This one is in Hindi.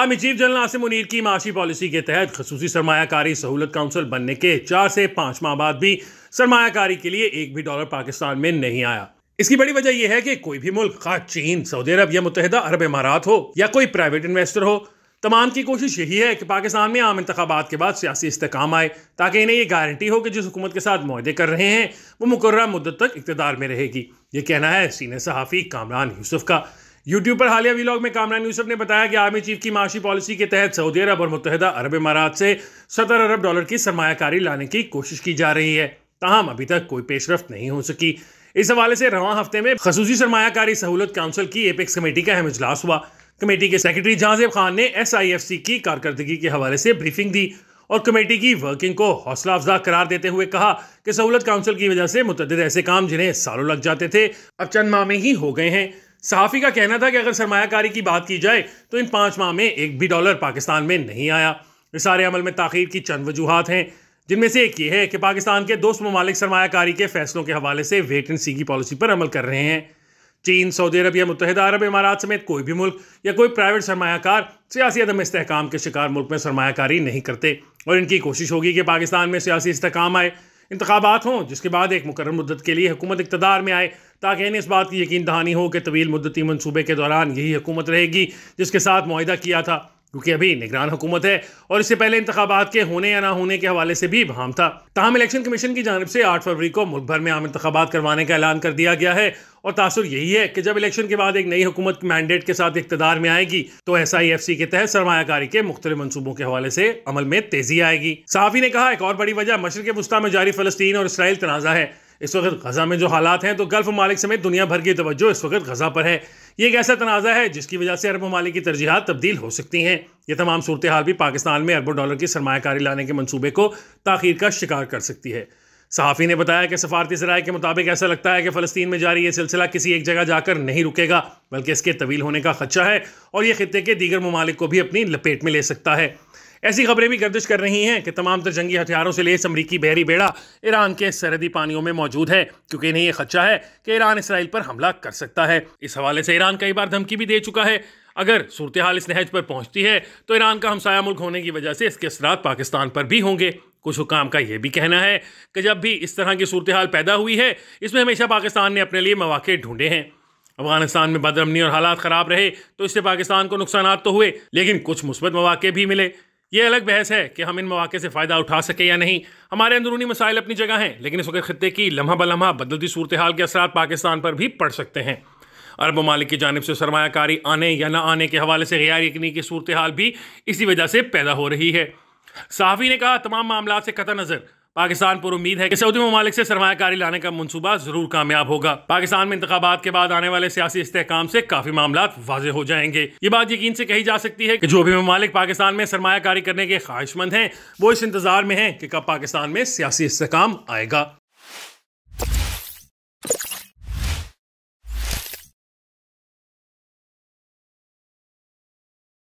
army chief general Asim Munir की माशी पॉलिसी के तहत खसूसी सरमाकारी सहूलत काउंसिल बनने के चार से पांच माह बाद भी सरमाकारी के लिए एक भी डॉलर पाकिस्तान में नहीं आया इसकी बड़ी वजह यह है कि कोई भी मुल्क खा चीन सऊदी अरब या मुतहदा अरब इमारात हो या कोई प्राइवेट इन्वेस्टर हो तमाम की कोशिश यही है कि पाकिस्तान में आम इंतबात के बाद सियासी इस्तेकाम आए ताकि इन्हें यह गारंटी हो कि जिस हुकूमत के साथ माहदे कर रहे हैं वो मुकर्रा मुद्दत तक इकतदार में रहेगी ये कहना है सीनियर सहाफ़ी कामरान यूसुफ का यूट्यूब पर हालिया वीलॉग में कामरान यूसफ ने बताया कि आर्मी चीफ की माशी पॉलिसी के तहत सऊदी अरब और मुतहदा अरब इमारात से सत्तर अरब डॉलर की सरमाकारी लाने की कोशिश की जा रही है तहम अभी तक कोई पेशरफ नहीं हो सकी इस हवाले से रवा हफ्ते में खसूसी सरमाकारी सहूलत काउंसिल की एपेक्स कमेटी का अहम इजलास हुआ कमेटी के सेक्रेटरी जहाजेब खान ने एस आई एफ सी की कारकर्दगी के हवाले से ब्रीफिंग दी और कमेटी की वर्किंग को हौसला अफजा करार देते हुए कहा कि सहूलत काउंसिल की वजह से मुतद ऐसे काम जिन्हें सालों लग जाते थे अब चंद माह में ही हो गए हैं सहाफ़ी का कहना था कि अगर सरमाकारी की बात की जाए तो इन पाँच माह में एक भी डॉलर पाकिस्तान में नहीं आया इस सारे अमल में तखिर की चंद वजूहत हैं जिनमें से एक ये है कि पाकिस्तान के दोस्त ममालिक सरमाकारी के फैसलों के हवाले से वेट एंड सी की पॉलिसी पर अमल कर रहे हैं चीन सऊदी अरब या मुतहदा अरब इमारात समेत कोई भी मुल्क या कोई प्राइवेट सरमाकार सियासी अदम इसकाम के शिकार मुल्क में सरमाकारी नहीं करते और इनकी कोशिश होगी कि पाकिस्तान में सियासी इसकाम आए इंतबात हों जिसके बाद एक मुकर मदत के लिए हुकूमत इकतदार में आए ताकि इन्हें इस बात की यकीन दहानी हो कि तवील मुदती मनसूबे के दौरान यही हुकूमत रहेगी जिसके साथ माहा किया था क्योंकि अभी निगरान हुकूमत है और इससे पहले इंतबात के होने या ना होने के हवाले से भी भाम था तहम इलेक्शन कमीशन की जानब से आठ फरवरी को मुल्क भर में आम इंतबात करवाने का ऐलान कर दिया गया है और तासर यही है कि जब इलेक्शन के बाद एक नई हुकूमत के मैंडेट के साथ इकतदार में आएगी तो एस आई एफ सी के तहत सरमाकारी के मुख्तलि मनसूबों के हवाले से अमल में तेजी आएगी साफी ने कहा एक और बड़ी वजह मशरक वस्ती में जारी फलस्तीन और इसराइल तनाजा है इस वक्त गजा में जो हालात हैं तो गल्फ ममालिक समेत दुनिया भर की तवज्जो इस वक्त गजा पर है ये एक ऐसा तनाज़ा है जिसकी वजह से अरब ममालिक की तरजीहत तब्दील हो सकती हैं ये तमाम सूरत हाल भी पाकिस्तान में अरबों डॉलर की सरमाकारी लाने के मनसूबे को तखीर का शिकार कर सकती है सहाफ़ी ने बताया कि सफारती सराय के मुताबिक ऐसा लगता है कि फ़लस्तीन में जारी ये सिलसिला किसी एक जगह जाकर नहीं रुकेगा बल्कि इसके तवील होने का खदशा है और ये खत्े के दीगर ममालिक को भी अपनी लपेट में ले सकता है ऐसी खबरें भी गर्दिश कर रही हैं कि तमाम तर जंगी हथियारों से लेस अमरीकी बहरी बेड़ा ईरान के सरहदी पानियों में मौजूद है क्योंकि इन्हें यह खदशा है कि ईरान इसराइल पर हमला कर सकता है इस हवाले से ईरान कई बार धमकी भी दे चुका है अगर सूरत हाल इस नहज पर पहुंचती है तो ईरान का हमसाया मुल्क होने की वजह से इसके असरा पाकिस्तान पर भी होंगे कुछ हुकाम का यह भी कहना है कि जब भी इस तरह की सूरत हाल पैदा हुई है इसमें हमेशा पाकिस्तान ने अपने लिए मौाक़े ढूंढे हैं अफगानिस्तान में बदरमनी और हालात ख़राब रहे तो इससे पाकिस्तान को नुकसान तो हुए लेकिन कुछ मुस्बत मौाक़े भी मिले ये अलग बहस है कि हम इन मौाक़े से फ़ायदा उठा सकें या नहीं हमारे अंदरूनी मसाइल अपनी जगह हैं लेकिन इस वक्त खत्े की लम्हा बलम्हा बदलती सूरत हाल के असरा पाकिस्तान पर भी पड़ सकते हैं अरब ममालिक की जानब से सरमाकारी आने या ना आने के हवाले से गैर यकनी की सूरत हाल भी इसी वजह से पैदा हो रही है साफी ने कहा तमाम मामला से कतः नजर पाकिस्तान पर उम्मीद है कि सऊदी ममालिक से सरमाकारी लाने का मनसूबा जरूर कामयाब होगा पाकिस्तान में इंतबात के बाद आने वाले सियासी इस्तेकाम से काफी मामला वाजे हो जाएंगे ये बात यकीन से कही जा सकती है कि जो भी ममालिक पाकिस्तान में सरमाकारी करने के ख्वाहिशमंद हैं वो इस इंतजार में हैं कि कब पाकिस्तान में सियासी इस्तेकाम आएगा